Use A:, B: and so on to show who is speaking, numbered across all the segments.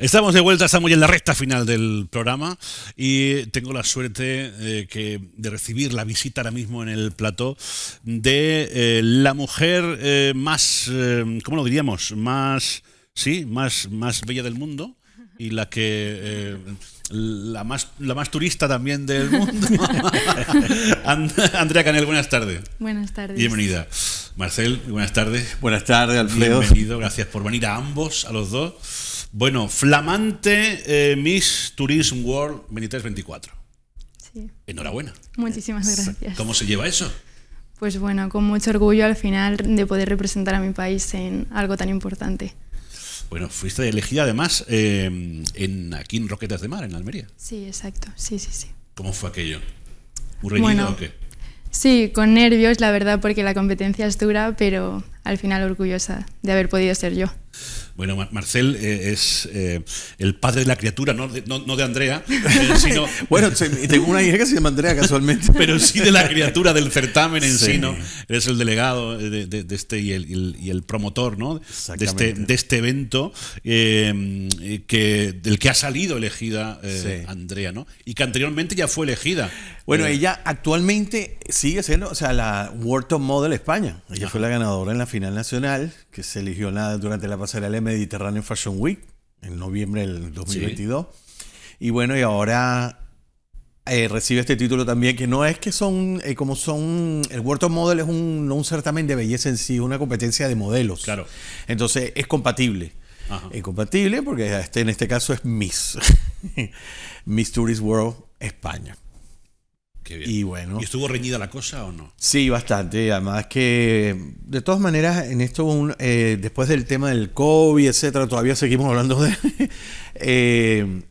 A: Estamos de vuelta, estamos ya en la recta final del programa y tengo la suerte eh, de recibir la visita ahora mismo en el plató de eh, la mujer eh, más, ¿cómo lo diríamos? Más, sí, más, más bella del mundo y la que la más, la más turista también del mundo. Andrea Canel, buenas tardes.
B: Buenas tardes. Bienvenida.
A: Marcel, buenas tardes. Buenas tardes, Alfredo. Bienvenido, gracias por venir a ambos, a los dos. Bueno, flamante eh, Miss Tourism World 23-24. Sí. Enhorabuena.
B: Muchísimas eh, gracias. ¿Cómo se lleva eso? Pues bueno, con mucho orgullo al final de poder representar a mi país en algo tan importante.
A: Bueno, fuiste elegida además eh, en, aquí en Roquetas de Mar, en Almería.
B: Sí, exacto. Sí, sí, sí.
A: ¿Cómo fue aquello? ¿Un reñido o qué?
B: Sí, con nervios, la verdad, porque la competencia es dura, pero al final orgullosa de haber podido ser yo.
A: Bueno, Marcel eh, es eh, el padre de la criatura, no de, Andrea, eh, bueno, tengo una hija que se llama Andrea casualmente. Pero sí de la criatura del certamen en sí, ¿no? Eres el delegado de, este y el, promotor, ¿no? De este, este evento que, del que ha salido elegida Andrea, ¿no? Y que anteriormente ya fue elegida. Bueno, ella
C: actualmente sigue siendo, o sea, la World Top Model España. Ella fue la ganadora en la final nacional, que se eligió la, durante la pasarela Mediterráneo Fashion Week en noviembre del 2022. Y bueno, y ahora eh, recibe este título también, que no es que son, eh, como son, el World of Model es un, no un certamen de belleza en sí, una competencia de modelos. Claro. Entonces es compatible. Es compatible porque este, en este caso es Miss, Miss Tourist World España. Y bueno. estuvo reñida la cosa o no? Sí, bastante. Además que, de todas maneras, en esto, eh, después del tema del COVID, etcétera, todavía seguimos hablando de. Eh,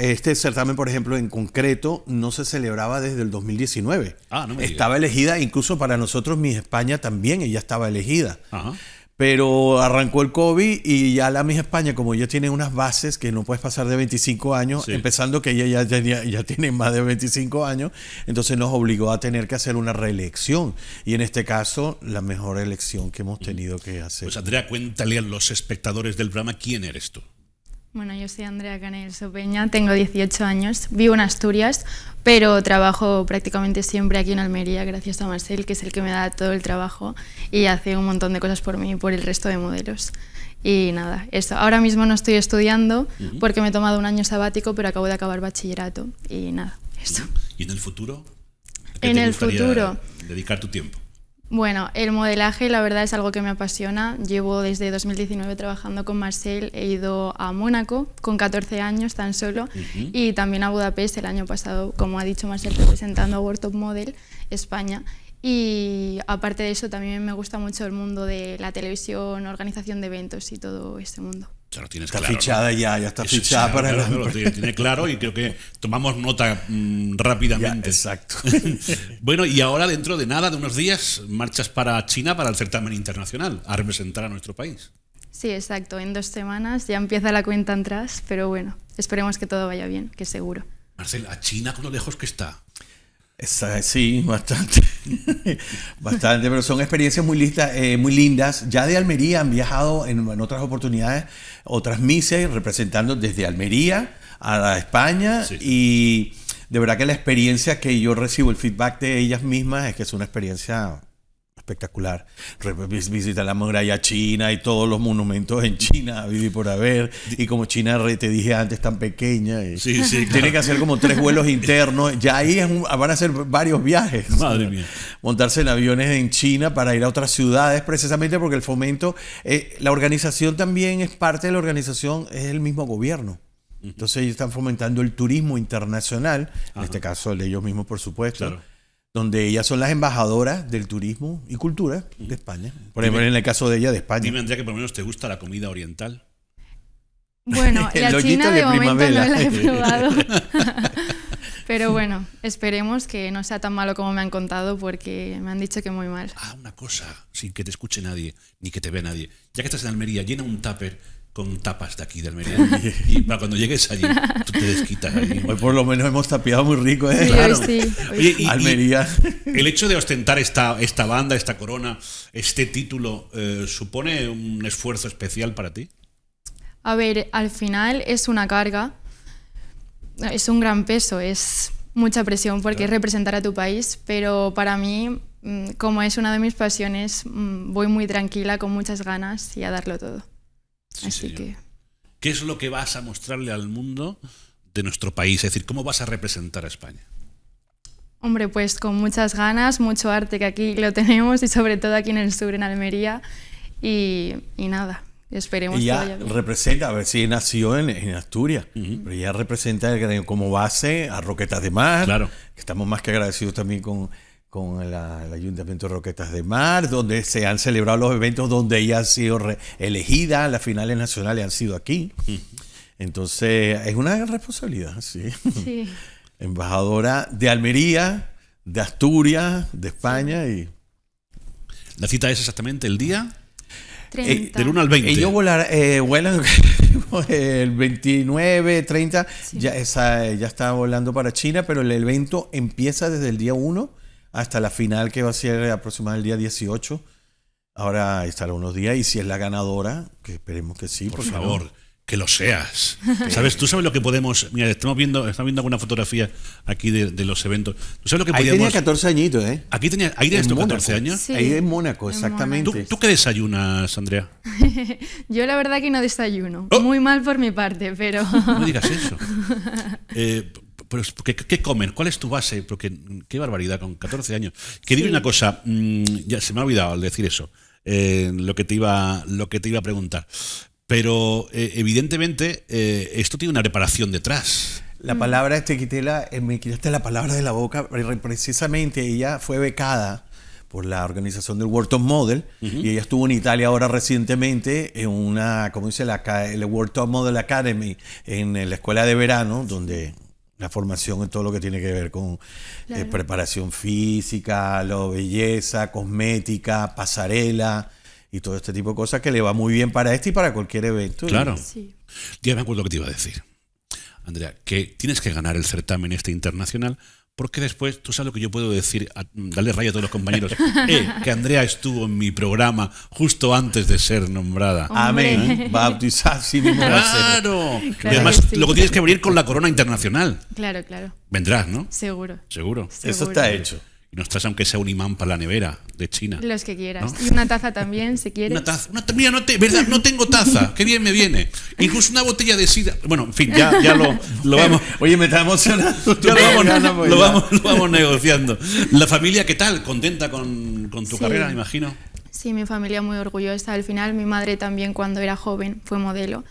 C: este certamen, por ejemplo, en concreto, no se celebraba desde el 2019.
A: Ah, no me estaba
C: elegida, incluso para nosotros, mi España también, ella estaba elegida. Ajá. Pero arrancó el COVID y ya la misma España, como ellos tiene unas bases que no puedes pasar de 25 años, empezando que ella ya, ya, tiene más de 25 años, entonces nos obligó a tener que hacer una reelección. Y en este caso, la mejor
A: elección que hemos tenido que hacer. Pues Andrea, cuéntale a los espectadores del drama quién eres tú.
B: Bueno, yo soy Andrea Canel Peña, tengo 18 años, vivo en Asturias, pero trabajo prácticamente siempre aquí en Almería, gracias a Marcel, que es el que me da todo el trabajo y hace un montón de cosas por mí y por el resto de modelos. Y nada, eso. Ahora mismo no estoy estudiando porque me he tomado un año sabático, pero acabo de acabar bachillerato y nada, eso.
A: ¿Y en el futuro? en el futuro. Dedicar tu tiempo.
B: Bueno, el modelaje la verdad es algo que me apasiona. Llevo desde 2019 trabajando con Marcel, he ido a Mónaco con 14 años tan solo y también a Budapest el año pasado, como ha dicho Marcel, representando a World Top Model España. Y aparte de eso, también me gusta mucho el mundo de la televisión, organización de eventos y todo este mundo.
A: Ya está fichada ya, ya está fichada para el... lo tiene, claro y creo que tomamos nota mm, rápidamente. exacto. bueno, y ahora dentro de nada, de unos días, marchas para China para el certamen internacional, a representar a nuestro país.
B: Sí, exacto. En dos semanas ya empieza la cuenta atrás, pero bueno, esperemos que todo vaya bien, que seguro.
A: Marcela, ¿a China con lo lejos que está?
C: sí, bastante. bastante, pero son experiencias muy, listas, eh, muy lindas. Ya de Almería han viajado en, otras oportunidades, otras mises, representando desde Almería a España y de verdad que la experiencia que yo recibo, el feedback de ellas mismas es que es una experiencia espectacular. Visita la muralla china y todos los monumentos en China, viví por haber. Y como China, te dije antes, tan pequeña. Eh, tiene que hacer como tres vuelos internos. Ya ahí van a hacer varios viajes. Madre mía. Montarse en aviones en China para ir a otras ciudades, precisamente porque el fomento, eh, la organización también es parte de la organización, es el mismo gobierno. Entonces ellos están fomentando el turismo internacional, en este caso el de ellos mismos, por supuesto. Claro donde ellas son las embajadoras del turismo y cultura de España.
A: Por ejemplo, en el caso de ella, de España. Dime, Andrea, que por lo menos te gusta la comida oriental.
B: Bueno, la China de, momento no la he probado. Pero bueno, esperemos que no sea tan malo como me han contado porque me han dicho que muy mal. Ah, una cosa, sin que
A: te escuche nadie, ni que te vea nadie. Ya que estás en Almería, llena un tupper con tapas de aquí de Almería. y para cuando llegues allí, tú te desquitas allí. Hoy por lo menos hemos tapiado muy rico, ¿eh? Almería. el hecho de ostentar esta, esta banda, esta corona, este título, eh, ¿supone un esfuerzo especial para ti?
B: A ver, al final es una carga, es un gran peso, es mucha presión porque es representar a tu país, pero para mí, mm, como es una de mis pasiones, mm, voy muy tranquila, con muchas ganas y a darlo todo que.
A: ¿Qué es lo que vas a mostrarle al mundo de nuestro país? Es decir, ¿cómo vas a representar a España?
B: Hombre, pues con muchas ganas, mucho arte que aquí lo tenemos y sobre todo aquí en el sur, en Almería. Y, nada, esperemos que vaya
C: representa, a ver si nació en, Asturias, pero ya representa como base a Roquetas de Mar. Claro. estamos más que agradecidos también con con el Ayuntamiento de Roquetas de Mar, donde se han celebrado los eventos donde ella ha sido elegida, las finales nacionales han sido aquí. Entonces, es una gran responsabilidad, sí. Embajadora de Almería, de Asturias, de España y... La cita es exactamente el día...
B: Eh, del 1 al 20. Ellos
C: volar, eh, vuelan el 29, 30, ya, ya está volando para China, pero el evento empieza desde el día 1 hasta la final que va a ser aproximadamente el día 18.
A: Ahora estará unos días y si es la ganadora, que esperemos que sí. Por, favor, que lo seas. ¿Sabes? Tú sabes lo que podemos... Mira, estamos viendo, estamos viendo alguna fotografía aquí de, los eventos. ¿Tú sabes lo que ahí tenía 14 añitos, ¿eh? Aquí tenía, 14 años. ahí en Mónaco, exactamente. ¿Tú, qué desayunas, Andrea?
B: Yo la verdad que no desayuno. Oh. Muy mal por mi parte, pero... No digas eso.
A: Eh, ¿qué, ¿qué, comen? ¿Cuál es tu base? Porque mm, qué barbaridad, con 14 años. Que decir una cosa, mm, ya se me ha olvidado al decir eso, eh, lo, que te iba, lo que te iba a preguntar. Pero eh, evidentemente eh, esto tiene una reparación detrás. La mm. palabra, te quité me quitaste la palabra de la
C: boca, precisamente ella fue becada por la organización del Top Model y ella estuvo en Italia ahora recientemente en una, como dice? La, el Top Model Academy en la escuela de verano donde la formación en todo lo que tiene que ver con eh, preparación física, lo, belleza, cosmética, pasarela y todo este tipo de cosas que le va muy bien para este y para cualquier evento. Claro. Sí.
A: Ya me acuerdo que te iba a decir, Andrea, que tienes que ganar el certamen este internacional porque después, tú sabes lo que yo puedo decir, darle rayo a todos los compañeros, eh, que Andrea estuvo en mi programa justo antes de ser nombrada. Amén. Bautizar sí mismo ¡Claro! Claro y además, tienes que venir con la corona internacional. Claro, claro. Vendrás, ¿no? Seguro. Seguro. Seguro. Eso está hecho. Y nos traes aunque sea un imán para la nevera de China. Los
B: que quieras. Y una taza también, si quieres. Una taza.
A: mira, no, te, ¿verdad? no tengo taza. Qué bien me viene. Incluso una botella de sida Bueno, en fin, ya, ya lo, vamos. Oye, me está emocionando. Pues, lo, vamos, negociando. La familia, ¿qué tal? ¿Contenta con, tu carrera, me imagino?
B: Sí, mi familia muy orgullosa. Al final, mi madre también cuando era joven fue modelo.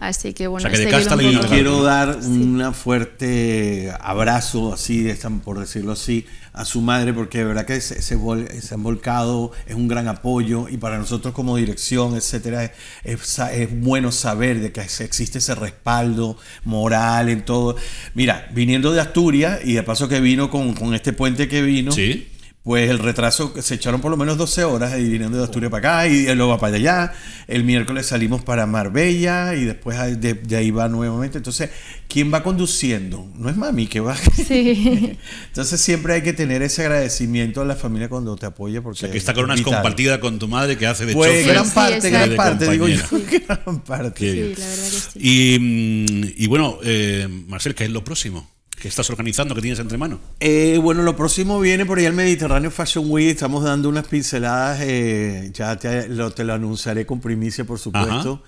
B: Así que bueno,
C: este quiero dar un fuerte abrazo, así, por decirlo así, a su madre, porque de verdad que se, se, vol, han volcado, es un gran apoyo y para nosotros como dirección, etcétera, es, bueno saber de que existe ese respaldo moral en todo. Mira, viniendo de Asturias y de paso que vino con, con este puente que vino. Sí pues el retraso, se echaron por lo menos 12 horas y viniendo de Asturias para acá y luego va para allá. El miércoles salimos para Marbella y después de, ahí va nuevamente. Entonces, ¿quién va conduciendo? No es mami que va.
B: Sí.
C: Entonces, siempre hay que tener ese agradecimiento a la familia cuando te apoya. Porque o esta corona es compartida
A: con tu madre que hace de Pues gran parte, gran parte, digo Gran parte. Sí, la mm, Y, bueno, eh, Marcel, ¿qué es lo próximo? que estás organizando, que tienes entre manos? Eh,
C: bueno, lo próximo viene por ahí al Mediterráneo Fashion Week. Estamos dando unas pinceladas, eh, ya te lo, anunciaré con primicia, por supuesto.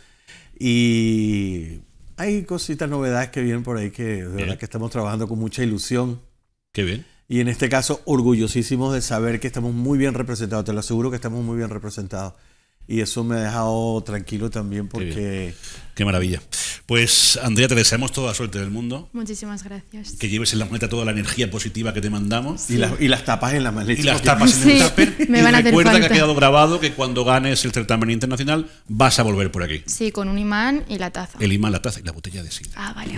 C: Y hay cositas, novedades que vienen por ahí que de verdad que estamos trabajando con mucha ilusión. Qué bien. Y en este caso, orgullosísimos de saber que estamos muy bien representados. Te lo aseguro que estamos muy bien representados
A: y eso me ha dejado tranquilo también
B: porque...
A: Qué maravilla. Pues Andrea, te deseamos toda la suerte del mundo.
B: Muchísimas gracias.
A: Que lleves en la maleta toda la energía positiva que te mandamos. Y, las, tapas en la maleta. Y las tapas en el tupper.
B: y recuerda que ha quedado
A: grabado que cuando ganes el certamen internacional vas a volver por aquí.
B: Sí, con un imán y la taza.
A: El imán, la taza y la botella de sidra.
B: Ah, vale,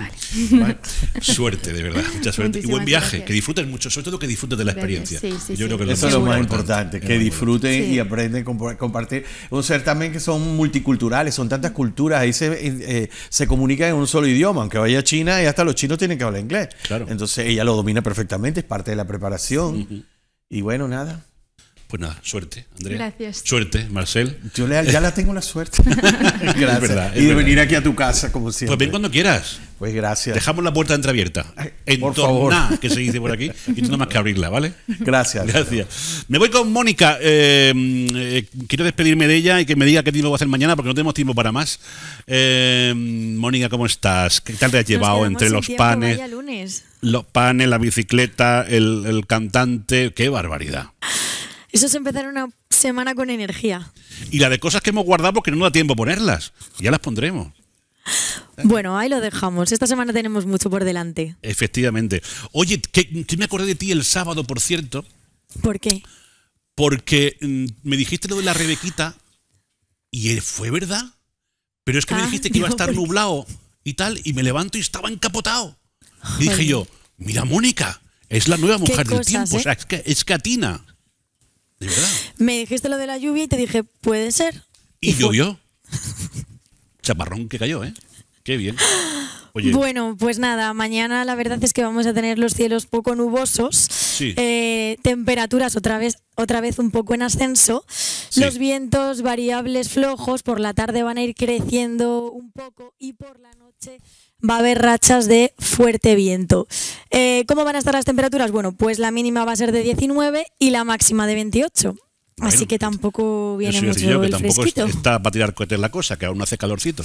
B: vale.
A: Suerte, de verdad. Mucha suerte. y buen viaje. Que disfrutes mucho. Sobre todo que disfrutes de la experiencia. Sí, Yo creo que Eso es lo más importante. Que disfruten
C: y aprenden, compartir ser también que son multiculturales, son tantas culturas, ahí se, eh, eh, se comunican en un solo idioma, aunque vaya a China y hasta los chinos tienen que hablar inglés. Entonces ella lo domina perfectamente, es parte de la preparación. Y bueno, nada. Pues nada, suerte, Andrea. Gracias. Suerte,
A: Marcel. Yo
C: ya la tengo la suerte.
A: gracias. y de venir aquí a tu casa, como pues siempre. Pues ven cuando quieras. Pues gracias. Dejamos la puerta entreabierta. En por favor. que se dice por aquí. Y tú nada más que abrirla, ¿vale? Gracias. Gracias. Me voy con Mónica. Eh, eh, quiero despedirme de ella y que me diga qué tiempo va a hacer mañana porque no tenemos tiempo para más. Eh, Mónica, ¿cómo estás? ¿Qué tal te has llevado entre los panes? lunes. Los panes, la bicicleta, el cantante. ¡Qué barbaridad!
D: Eso es empezar una semana con energía.
A: Y la de cosas que hemos guardado porque no nos da tiempo ponerlas. Ya las pondremos.
D: Bueno, ahí lo dejamos. Esta semana tenemos mucho por delante.
A: Efectivamente. Oye, que, me acordé de ti el sábado, por cierto. ¿Por qué? Porque mm, me dijiste lo de la Rebequita y eh, fue verdad. Pero es que me ah, dijiste que iba a estar nublado y tal, y me levanto y estaba encapotado. Y dije yo, mira Mónica, es la nueva mujer del tiempo, o eh? sea, es, que, es Catina.
D: Me dijiste lo de la lluvia y te dije, puede ser.
A: Y, llovió. Chaparrón que cayó, ¿eh? Qué bien.
D: Bueno, pues nada, mañana la verdad es que vamos a tener los cielos poco nubosos, sí. Eh, temperaturas otra vez, otra vez un poco en ascenso. Los vientos variables flojos por la tarde van a ir creciendo un poco y por la noche va a haber rachas de fuerte viento. Eh, ¿Cómo van a estar las temperaturas? Bueno, pues la mínima va a ser de 19 y la máxima de 28. Así que pues, tampoco viene mucho yo, que el tampoco está
A: para tirar cohetes la cosa, que aún hace calorcito.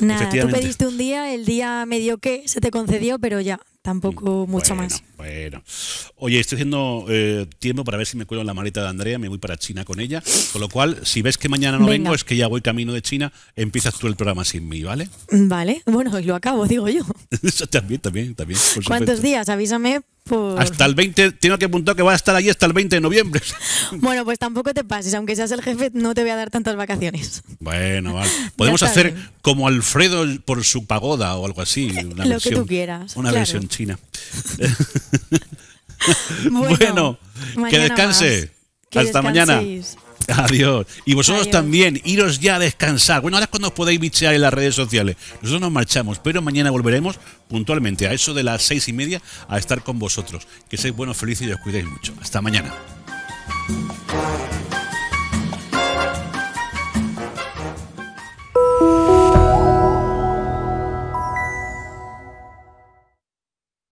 D: Nada, tú pediste un día, el día medio que se te concedió, pero ya, tampoco mm, mucho más.
A: Bueno, oye, estoy haciendo eh, tiempo para ver si me cuelo en la maleta de Andrea, me voy para China con ella, con lo cual, si ves que mañana no vengo, es que ya voy camino de China, empiezas tú el programa sin mí, ¿vale?
D: Vale, bueno, lo acabo, digo yo.
A: Eso también, también, también. ¿Cuántos días?
D: Avísame Hasta
A: el 20, tiene que apuntar que voy a estar allí hasta el 20 de noviembre.
D: Bueno, pues tampoco te pases, aunque seas el jefe, no te voy a dar tantas vacaciones.
A: Bueno, vale. Podemos hacer como Alfredo por su pagoda o algo así. Una lo versión, que tú quieras. Una bueno, que descanse. Hasta mañana. Adiós. Y vosotros también, iros ya a descansar. Bueno, ahora es cuando os podéis bichear en las redes sociales. Nosotros nos marchamos, pero mañana volveremos puntualmente a eso de las seis y media a estar con vosotros. Que seáis buenos, felices y os cuidéis mucho. Hasta mañana.